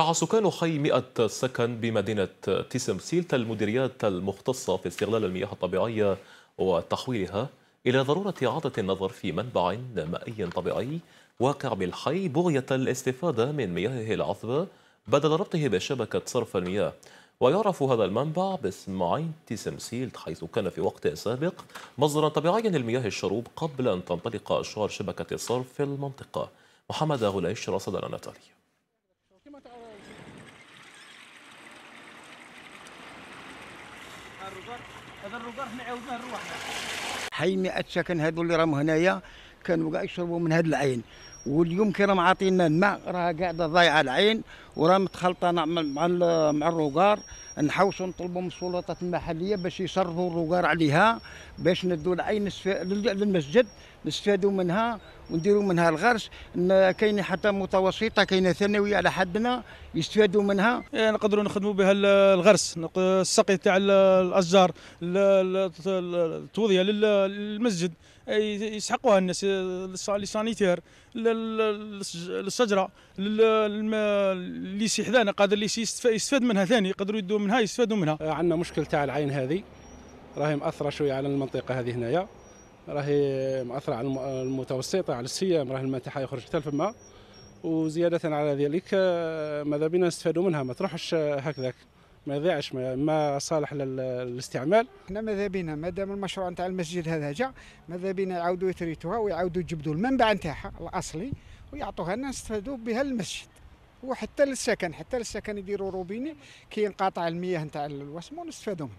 مع سكان حي 100 سكن بمدينة تيسمسيل المديريات المختصة في استغلال المياه الطبيعية وتحويلها إلى ضرورة إعادة النظر في منبع مائي طبيعي واقع بالحي بغية الاستفادة من مياهه العذبة بدل ربطه بشبكة صرف المياه ويعرف هذا المنبع باسم عين تيسمسيل حيث كان في وقت سابق مصدرا طبيعيا للمياه الشروب قبل أن تنطلق أشجار شبكة الصرف في المنطقة محمد غليش رصدنا نتالي هذا الروجر حنا عاودناه رواحنا حي 100 سكن هذو اللي راهم هنايا كانوا كاع يشربوا من هذا العين واليوم كي راهم عاطينا الماء راه قاعده ضايعه العين وراه متخلطه مع مع الروكار نحوسوا نطلبوا من السلطات المحليه باش يصرفوا الروكار عليها باش ندوا العين للمسجد نستفادوا منها ونديروا منها الغرس كاين حتى متوسطه كاينه ثانويه على حدنا يستفادوا منها يعني إيه، نقدروا نخدموا بها الغرس السقي تاع الاشجار التوضيه للمسجد يسحقوها الناس سانيتير للشجره اللي سي حدانا قادر اللي يستفاد منها ثاني يقدروا يدوا منها يستفادوا منها آه، عندنا مشكل تاع العين هذه راهي مأثره شويه على المنطقه هذه هنايا راهي مأثره على المتوسطه على السيام راهي الماء تاعها يخرج حتى فما وزياده على ذلك آه، ماذا بينا نستفادوا منها ما تروحش هكذاك ما يضيعش ما صالح للاستعمال احنا ماذا بينا ما دام المشروع نتاع المسجد هذا جاء ماذا بينا يعاودوا يتريتوها ويعاودوا يجبدوا المنبع نتاعها الاصلي ويعطوها لنا نستفادوا بها المسجد وحتى للسكن حتى للسكن يديروا روبيني كي ينقطع المياه نتاع الوسم ونستفادوا منها